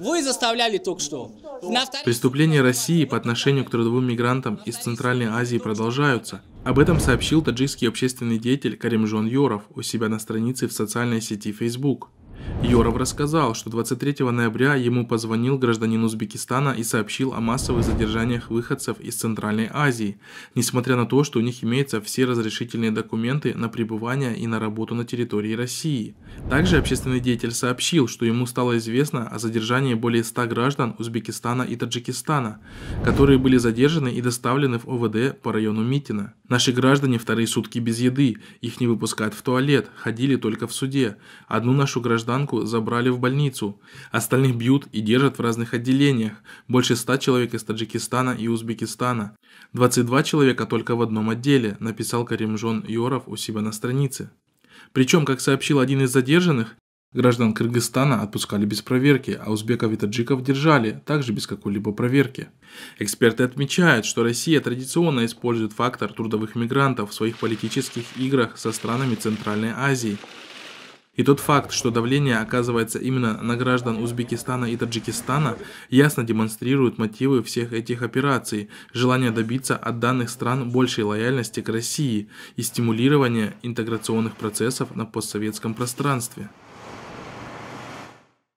Вы заставляли только что. Преступления России по отношению к трудовым мигрантам из Центральной Азии продолжаются. Об этом сообщил таджикский общественный деятель Карим Жон Юров у себя на странице в социальной сети Facebook. Йоров рассказал, что 23 ноября ему позвонил гражданин Узбекистана и сообщил о массовых задержаниях выходцев из Центральной Азии, несмотря на то, что у них имеются все разрешительные документы на пребывание и на работу на территории России. Также общественный деятель сообщил, что ему стало известно о задержании более 100 граждан Узбекистана и Таджикистана, которые были задержаны и доставлены в ОВД по району Митина. Наши граждане вторые сутки без еды, их не выпускают в туалет, ходили только в суде. Одну нашу гражданку забрали в больницу. Остальных бьют и держат в разных отделениях. Больше ста человек из Таджикистана и Узбекистана. 22 человека только в одном отделе, написал Каримжон Йоров у себя на странице. Причем, как сообщил один из задержанных, Граждан Кыргызстана отпускали без проверки, а узбеков и таджиков держали, также без какой-либо проверки. Эксперты отмечают, что Россия традиционно использует фактор трудовых мигрантов в своих политических играх со странами Центральной Азии. И тот факт, что давление оказывается именно на граждан Узбекистана и Таджикистана, ясно демонстрирует мотивы всех этих операций, желание добиться от данных стран большей лояльности к России и стимулирования интеграционных процессов на постсоветском пространстве.